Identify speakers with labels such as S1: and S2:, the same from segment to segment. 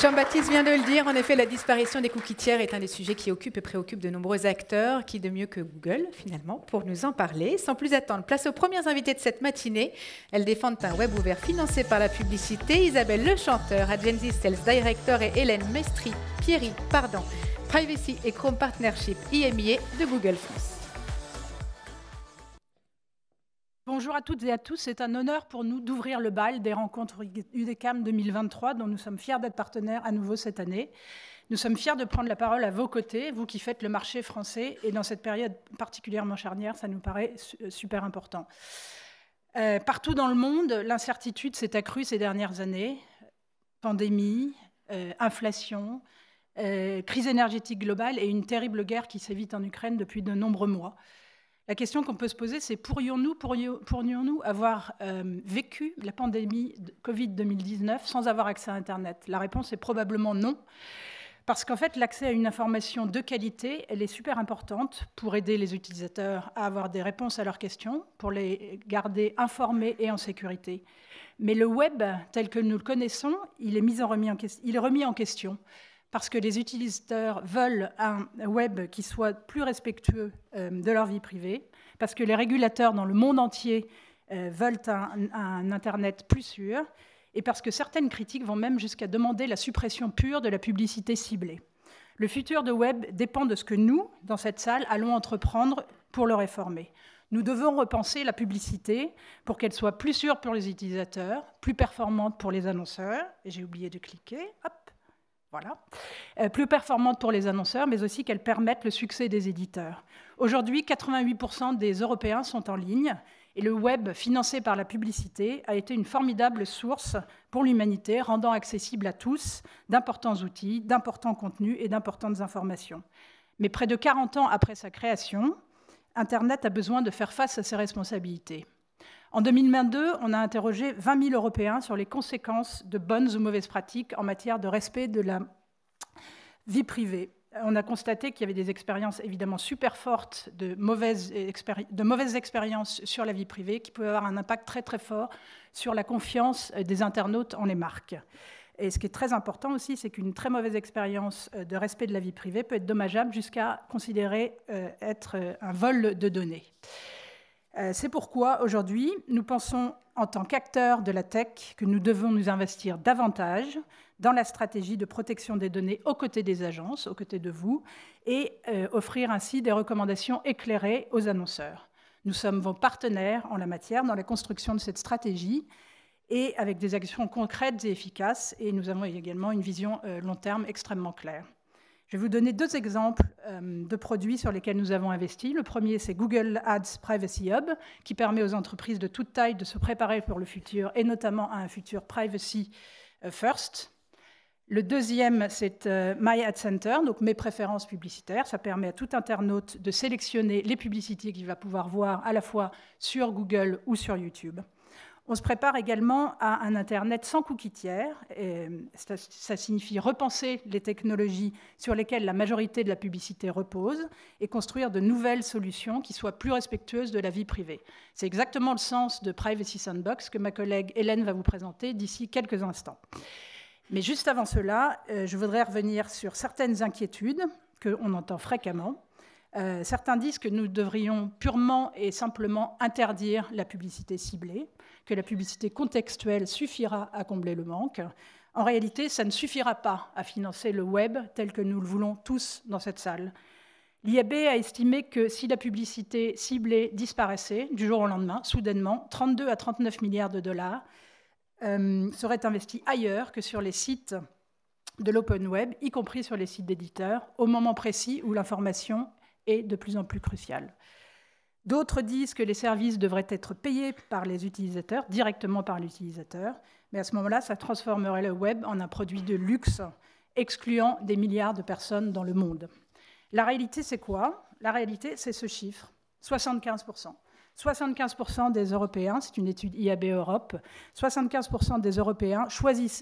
S1: Jean-Baptiste vient de le dire, en effet, la disparition des cookies tiers est un des sujets qui occupe et préoccupe de nombreux acteurs, qui de mieux que Google, finalement, pour nous en parler. Sans plus attendre, place aux premières invités de cette matinée. Elles défendent un web ouvert financé par la publicité. Isabelle Le Chanteur, Sales Director et Hélène Mestri, Pierry, pardon, Privacy et Chrome Partnership IMIA e de Google France. bonjour à toutes et à tous. C'est un honneur pour nous d'ouvrir le bal des rencontres UDECAM 2023, dont nous sommes fiers d'être partenaires à nouveau cette année. Nous sommes fiers de prendre la parole à vos côtés, vous qui faites le marché français, et dans cette période particulièrement charnière, ça nous paraît super important. Euh, partout dans le monde, l'incertitude s'est accrue ces dernières années. Pandémie, euh, inflation, euh, crise énergétique globale et une terrible guerre qui s'évite en Ukraine depuis de nombreux mois. La question qu'on peut se poser, c'est pourrions-nous avoir euh, vécu la pandémie de Covid-2019 sans avoir accès à Internet La réponse est probablement non. Parce qu'en fait, l'accès à une information de qualité, elle est super importante pour aider les utilisateurs à avoir des réponses à leurs questions, pour les garder informés et en sécurité. Mais le web, tel que nous le connaissons, il est, mis en il est remis en question parce que les utilisateurs veulent un web qui soit plus respectueux euh, de leur vie privée, parce que les régulateurs dans le monde entier euh, veulent un, Internet plus sûr, et parce que certaines critiques vont même jusqu'à demander la suppression pure de la publicité ciblée. Le futur de web dépend de ce que nous, dans cette salle, allons entreprendre pour le réformer. Nous devons repenser la publicité pour qu'elle soit plus sûre pour les utilisateurs, plus performante pour les annonceurs. J'ai oublié de cliquer. Hop. Voilà. Euh, plus performantes pour les annonceurs, mais aussi qu'elles permettent le succès des éditeurs. Aujourd'hui, 88% des Européens sont en ligne et le web, financé par la publicité, a été une formidable source pour l'humanité, rendant accessible à tous d'importants outils, d'importants contenus et d'importantes informations. Mais près de 40 ans après sa création, Internet a besoin de faire face à ses responsabilités. En 2022, on a interrogé 20 000 Européens sur les conséquences de bonnes ou mauvaises pratiques en matière de respect de la vie privée. On a constaté qu'il y avait des expériences évidemment super fortes de mauvaises, expériences sur la vie privée qui pouvaient avoir un impact très très fort sur la confiance euh, des internautes en les marques. Et ce qui est très important aussi, c'est qu'une très mauvaise expérience euh, de respect de la vie privée peut être dommageable jusqu'à considérer euh, être un vol de données. Euh, c'est pourquoi aujourd'hui, nous pensons en tant qu'acteurs de la tech que nous devons nous investir davantage dans la stratégie de protection des données aux côtés des agences, aux côtés de vous, et euh, offrir ainsi des recommandations éclairées aux annonceurs. Nous sommes vos partenaires en la matière dans la construction de cette stratégie et avec des actions concrètes et efficaces, et nous avons également une vision euh, long terme extrêmement claire. Je vais vous donner deux exemples euh, de produits sur lesquels nous avons investi. Le premier, c'est Google Ads Privacy Hub, qui permet aux entreprises de toute taille de se préparer pour le futur, et notamment à un futur privacy euh, first. Le deuxième, c'est euh, My Ad Center, donc mes préférences publicitaires. Ça permet à tout internaute de sélectionner les publicités qu'il va pouvoir voir à la fois sur Google ou sur YouTube. On se prépare également à un Internet sans cookie tiers. Et euh, ça, ça, signifie repenser les technologies sur lesquelles la majorité de la publicité repose et construire de nouvelles solutions qui soient plus respectueuses de la vie privée. C'est exactement le sens de Privacy Sandbox que ma collègue Hélène va vous présenter d'ici quelques instants. Mais juste avant cela, euh, je voudrais revenir sur certaines inquiétudes qu'on entend fréquemment euh, certains disent que nous devrions purement et simplement interdire la publicité ciblée, que la publicité contextuelle suffira à combler le manque. En réalité, ça ne suffira pas à financer le web tel que nous le voulons tous dans cette salle. L'IAB a estimé que si la publicité ciblée disparaissait du jour au lendemain, soudainement, 32 à 39 milliards de dollars euh, seraient investis ailleurs que sur les sites de l'open web, y compris sur les sites d'éditeurs, au moment précis où l'information est de plus en plus crucial. D'autres disent que les services devraient être payés par les utilisateurs, directement par l'utilisateur, mais à ce moment-là, ça transformerait le web en un produit de luxe, excluant des milliards de personnes dans le monde. La réalité, c'est quoi La réalité, c'est ce chiffre, 75%. 75% des Européens, c'est une étude IAB Europe, 75% des Européens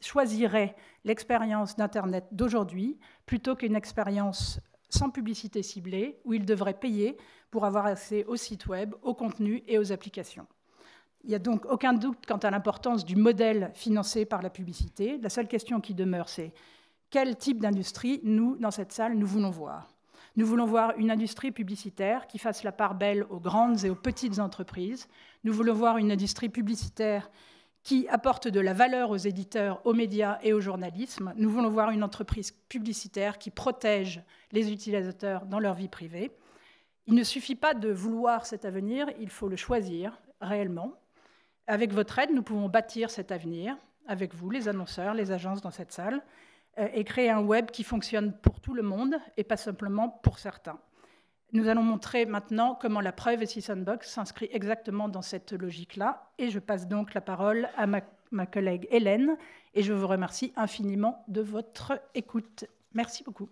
S1: choisiraient l'expérience d'Internet d'aujourd'hui plutôt qu'une expérience sans publicité ciblée, où ils devraient payer pour avoir accès au site web, au contenu et aux applications. Il n'y a donc aucun doute quant à l'importance du modèle financé par la publicité. La seule question qui demeure, c'est quel type d'industrie, nous, dans cette salle, nous voulons voir Nous voulons voir une industrie publicitaire qui fasse la part belle aux grandes et aux petites entreprises. Nous voulons voir une industrie publicitaire qui apporte de la valeur aux éditeurs, aux médias et au journalisme. Nous voulons voir une entreprise publicitaire qui protège les utilisateurs dans leur vie privée. Il ne suffit pas de vouloir cet avenir, il faut le choisir réellement. Avec votre aide, nous pouvons bâtir cet avenir, avec vous, les annonceurs, les agences dans cette salle, euh, et créer un web qui fonctionne pour tout le monde et pas simplement pour certains. Nous allons montrer maintenant comment la preuve SI Sandbox s'inscrit exactement dans cette logique-là. Et je passe donc la parole à ma, collègue Hélène. Et je vous remercie infiniment de votre écoute. Merci beaucoup.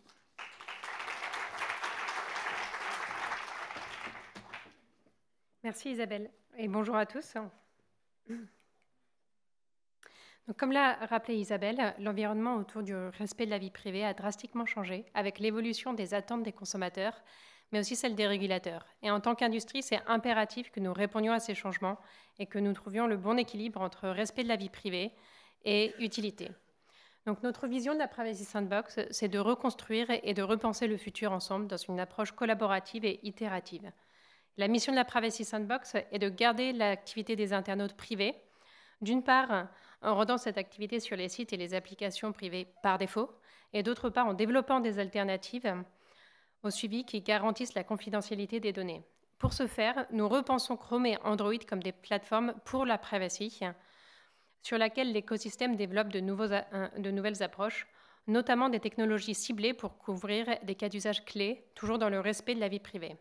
S2: Merci Isabelle et bonjour à tous. comme l'a rappelé Isabelle, l'environnement autour du respect de la vie privée a drastiquement changé avec l'évolution des attentes des consommateurs, mais aussi celle des régulateurs. Et en tant qu'industrie, c'est impératif que nous répondions à ces changements et que nous trouvions le bon équilibre entre respect de la vie privée et utilité. Donc notre vision de la Privacy Sandbox, c'est de reconstruire et de repenser le futur ensemble dans une approche collaborative et itérative. La mission de la Privacy Sandbox est de garder l'activité des internautes privés, d'une part en rendant cette activité sur les sites et les applications privées par défaut, et d'autre part en développant des alternatives au suivi qui garantissent la confidentialité des données. Pour ce faire, nous repensons Chrome et Android comme des plateformes pour la privacy, sur laquelle l'écosystème développe de, nouvelles approches, notamment des technologies ciblées pour couvrir des cas d'usage clés, toujours dans le respect de la vie privée.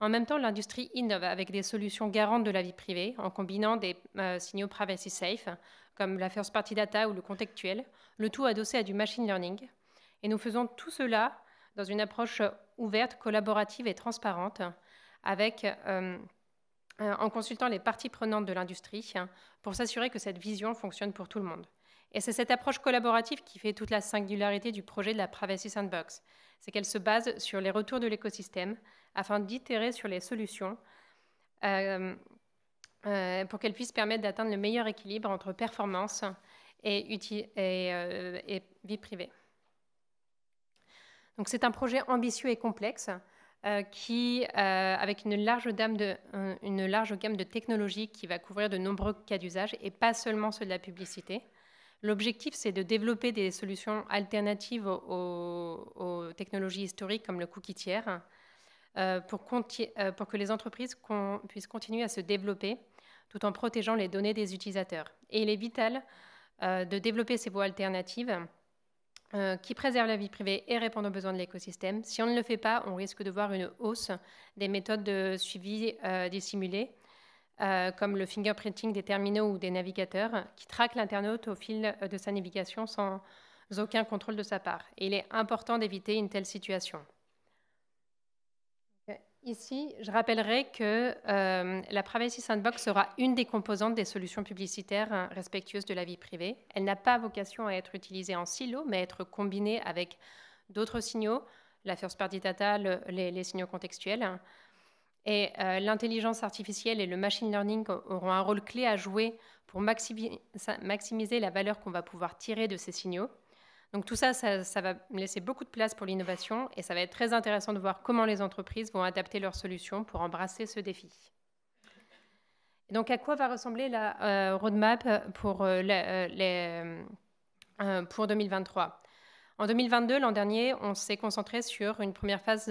S2: En même temps, l'industrie innove avec des solutions garantes de la vie privée, en combinant des euh, signaux privacy safe, comme la first party data ou le contextuel, le tout adossé à du machine learning. Et nous faisons tout cela dans une approche euh, ouverte, collaborative et transparente, avec, euh, euh, en consultant les parties prenantes de l'industrie pour s'assurer que cette vision fonctionne pour tout le monde. Et c'est cette approche collaborative qui fait toute la singularité du projet de la Privacy Sandbox. C'est qu'elle se base sur les retours de l'écosystème afin d'itérer sur les solutions pour qu'elles puissent permettre d'atteindre le meilleur équilibre entre performance et vie privée c'est un projet ambitieux et complexe euh, qui, euh, avec une large, gamme de, technologies qui va couvrir de nombreux cas d'usage et pas seulement ceux de la publicité. L'objectif, c'est de développer des solutions alternatives aux, technologies historiques comme le cookie tiers euh, pour, que les entreprises puissent continuer à se développer tout en protégeant les données des utilisateurs. Et il est vital de développer ces voies alternatives euh, qui préserve la vie privée et répond aux besoins de l'écosystème. Si on ne le fait pas, on risque de voir une hausse des méthodes de suivi euh, dissimulées, euh, comme le fingerprinting des terminaux ou des navigateurs, qui traquent l'internaute au fil de sa navigation sans aucun contrôle de sa part. il est important d'éviter une telle situation. Ici, je rappellerai que euh, la Privacy Sandbox sera une des composantes des solutions publicitaires hein, respectueuses de la vie privée. Elle n'a pas vocation à être utilisée en silo, mais à être combinée avec d'autres signaux, la first party data, les, signaux contextuels. Et euh, l'intelligence artificielle et le machine learning auront un rôle clé à jouer pour maximiser la valeur qu'on va pouvoir tirer de ces signaux donc tout ça, ça, va laisser beaucoup de place pour l'innovation et ça va être très intéressant de voir comment les entreprises vont adapter leurs solutions pour embrasser ce défi. donc à quoi va ressembler la euh, roadmap pour, euh, euh, pour 2023 en 2022, l'an dernier, on s'est concentré sur une première, phase,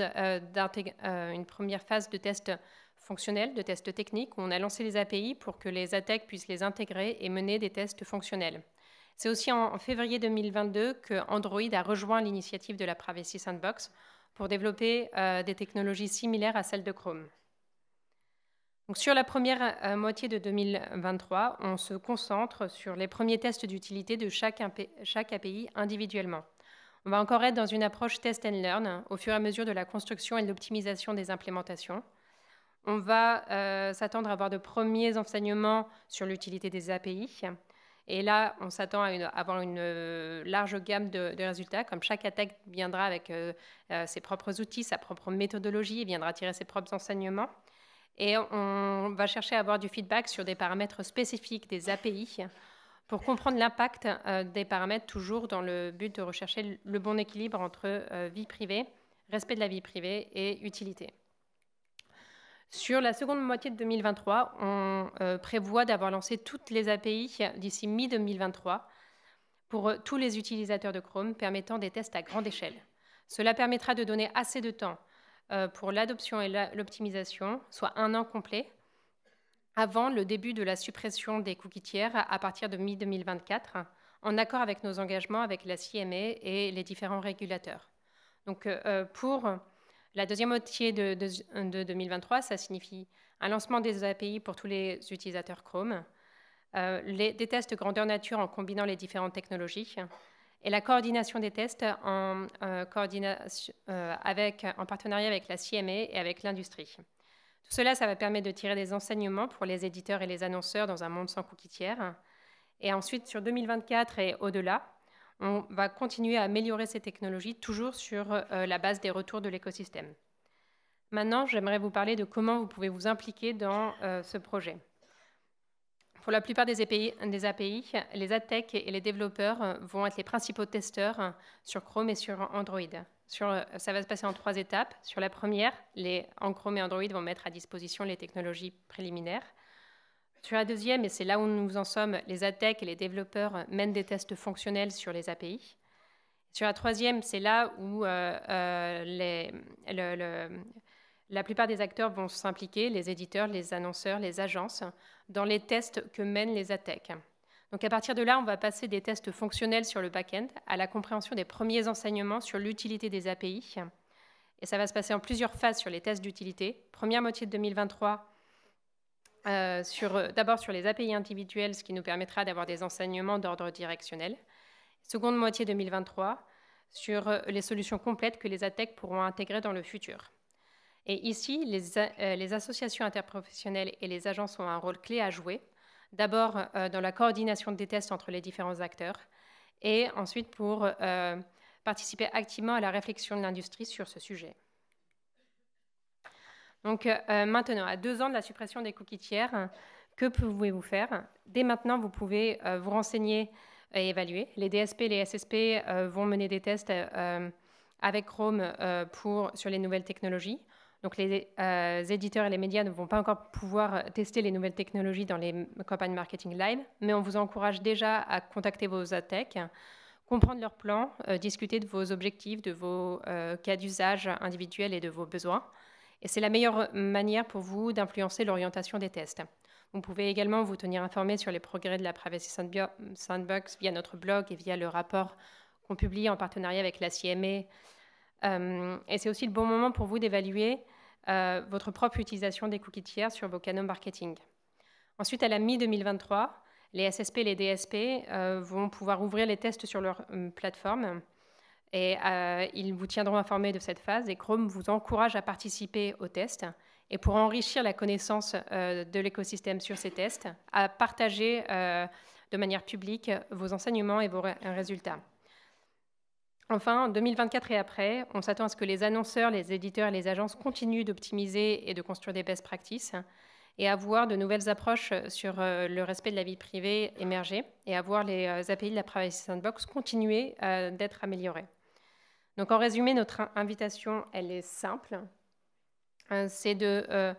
S2: première phase de test fonctionnel, de tests techniques. Où on a lancé les API pour que les ATEC puissent les intégrer et mener des tests fonctionnels. C'est aussi en, février 2022 que Android a rejoint l'initiative de la Privacy Sandbox pour développer euh, des technologies similaires à celles de Chrome. sur la première euh, moitié de 2023, on se concentre sur les premiers tests d'utilité de chaque, API individuellement. On va encore être dans une approche test and learn au fur et à mesure de la construction et de l'optimisation des implémentations. On va euh, s'attendre à avoir de premiers enseignements sur l'utilité des API et là, on s'attend à, avoir une euh, large gamme de, résultats, comme chaque attaque viendra avec euh, euh, ses propres outils, sa propre méthodologie, et viendra tirer ses propres enseignements. Et on va chercher à avoir du feedback sur des paramètres spécifiques, des API, pour comprendre l'impact des paramètres, toujours dans le but de rechercher le bon équilibre entre vie privée, respect de la vie privée et utilité. Sur la seconde moitié de 2023, on euh, prévoit d'avoir lancé toutes les API d'ici mi-2023 pour euh, tous les utilisateurs de Chrome permettant des tests à grande échelle. Cela permettra de donner assez de temps euh, pour l'adoption et l'optimisation, soit un an complet, avant le début de la suppression des cookies tiers à partir de mi-2024, en accord avec nos engagements avec la CME et les différents régulateurs. Donc pour la deuxième moitié de, 2023, ça signifie un lancement des API pour tous les utilisateurs Chrome, euh, les, des tests grandeur nature en combinant les différentes technologies et la coordination des tests en, euh, euh, partenariat avec la CME et avec l'industrie. Tout cela, ça va permettre de tirer des enseignements pour les éditeurs et les annonceurs dans un monde sans cookies tiers. Et ensuite, sur 2024 et au-delà, on va continuer à améliorer ces technologies toujours sur euh, la base des retours de l'écosystème. Maintenant, j'aimerais vous parler de comment vous pouvez vous impliquer dans euh, ce projet. Pour la plupart des API, des API les AdTech et les développeurs euh, vont être les principaux testeurs sur Chrome et sur Android. Sur, ça va se passer en trois étapes. Sur la première, les, en Chrome et Android vont mettre à disposition les technologies préliminaires. Sur la deuxième, et c'est là où nous en sommes, les ATEC et les développeurs mènent des tests fonctionnels sur les API. Sur la troisième, c'est là où euh, euh, la plupart des acteurs vont s'impliquer, les éditeurs, les annonceurs, les agences, dans les tests que mènent les ATEC. Donc à partir de là, on va passer des tests fonctionnels sur le back-end à la compréhension des premiers enseignements sur l'utilité des API. Et ça va se passer en plusieurs phases sur les tests d'utilité. Première moitié de 2023, euh, euh, d'abord sur les API individuelles, ce qui nous permettra d'avoir des enseignements d'ordre directionnel. Seconde moitié 2023, sur euh, les solutions complètes que les ATEC pourront intégrer dans le futur. Et ici, les, associations interprofessionnelles et les agences ont un rôle clé à jouer, d'abord dans la coordination des tests entre les différents acteurs, et ensuite pour participer activement à la réflexion de l'industrie sur ce sujet. Donc euh, euh, maintenant, à deux ans de la suppression des cookies tiers, que pouvez-vous faire Dès maintenant, vous pouvez euh, vous renseigner et évaluer. Les DSP, les SSP vont mener des tests avec Chrome pour, sur les nouvelles technologies. Donc les éditeurs et les médias ne vont pas encore pouvoir tester les nouvelles technologies dans les campagnes marketing live, mais on vous encourage déjà à contacter vos attaques comprendre leurs plans, discuter de vos objectifs, de vos cas d'usage individuels et de vos besoins. Et c'est la meilleure manière pour vous d'influencer l'orientation des tests. Vous pouvez également vous tenir informé sur les progrès de la Privacy Sandbox via notre blog et via le rapport qu'on publie en partenariat avec la CME. Euh, et c'est aussi le bon moment pour vous d'évaluer euh, votre propre utilisation des cookies tiers sur vos canaux marketing. Ensuite, à la mi-2023, les SSP et les DSP euh, vont pouvoir ouvrir les tests sur leur plateforme. Et euh, ils vous tiendront informés de cette phase et Chrome vous encourage à participer aux tests. Et pour enrichir la connaissance euh, de l'écosystème sur ces tests, à partager euh, de manière publique vos enseignements et vos résultats. Enfin, en 2024 et après, on s'attend à ce que les annonceurs, les éditeurs et les agences continuent d'optimiser et de construire des best practices et à voir de nouvelles approches sur le respect de la vie privée émerger et à voir les API de la Privacy Sandbox continuer d'être améliorées. Donc en résumé, notre invitation, elle est simple. Euh, c'est de euh,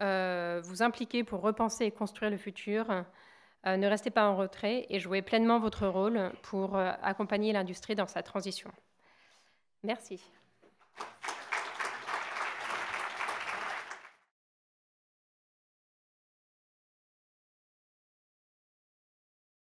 S2: euh, vous impliquer pour repenser et construire le futur. ne restez pas en retrait et jouez pleinement votre rôle pour accompagner l'industrie dans sa transition. Merci.